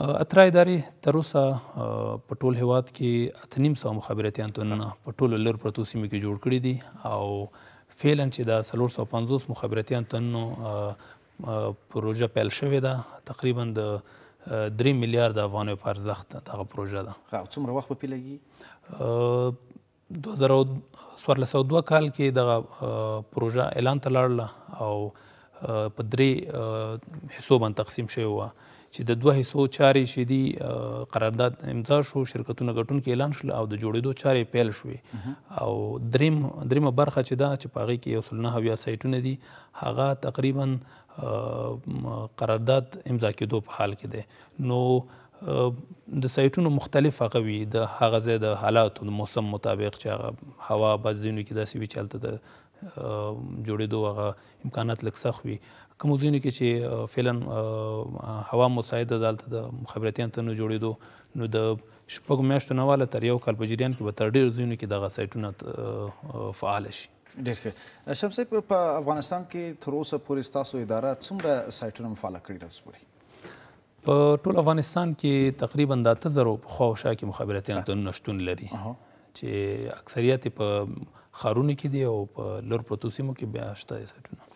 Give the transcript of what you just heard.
اترا ادارې تر اوسه په ټول هیواد کې اته نیم سوه مخابراتي انتنونه په ټولو لر پرتو سیمو کې جوړ کړي دي او فعلا چې دا څلور سوه پنځوس مخابراتي انتنونو پروژه پیل شوې ده تقریبا د درې میلیارد افغانیو په ارزښت دغه پروژه ده څومره وخت به پیلېږي 2014 کال کې دغه پروژه اعلان ته لاړله او په درې حصو باندې تقسیم شوې وه چې د دوه حصو چارې چې دي قرارداد امضا شو شرکتونه ګټونکي اعلان شول او د جوړېدو چارې پیل شوې او دریم دریمه برخه چې دا چې په هغې کې یو سل نهه اویا سایټونه دي هغه تقریبا قرارداد امضا کېدو په حال کې دی نو د سایټونو مختلف هغه وي د هغه ځای د حالاتو د موسم مطابق چې هغه هوا بعض ځینو کې داسې وي چې هلته د جوړېدو هغه امکانات لږ سخت وي کوم ځینو کې چې فعلا هوا مساعده ده هلته د مخابراتي انتنو جوړېدو نو د شپږو میاشتو نه واله تر یو کال په جریان کې به تر ډېرو ځینو کې دغه سایټونه فعال شي ډېر ښه شمس په افغانستان کې تر اوسه پورې ستاسو اداره څومره سایټونه فعاله کړي تاسو پورې په ټول افغانستان کې تقریبا د 3000 خواوشا کې مخابراتي انتنونه شتون لري چې اکثریت په خارونو کې دي او په لور پروتو سیمو کې بیا شته سټونه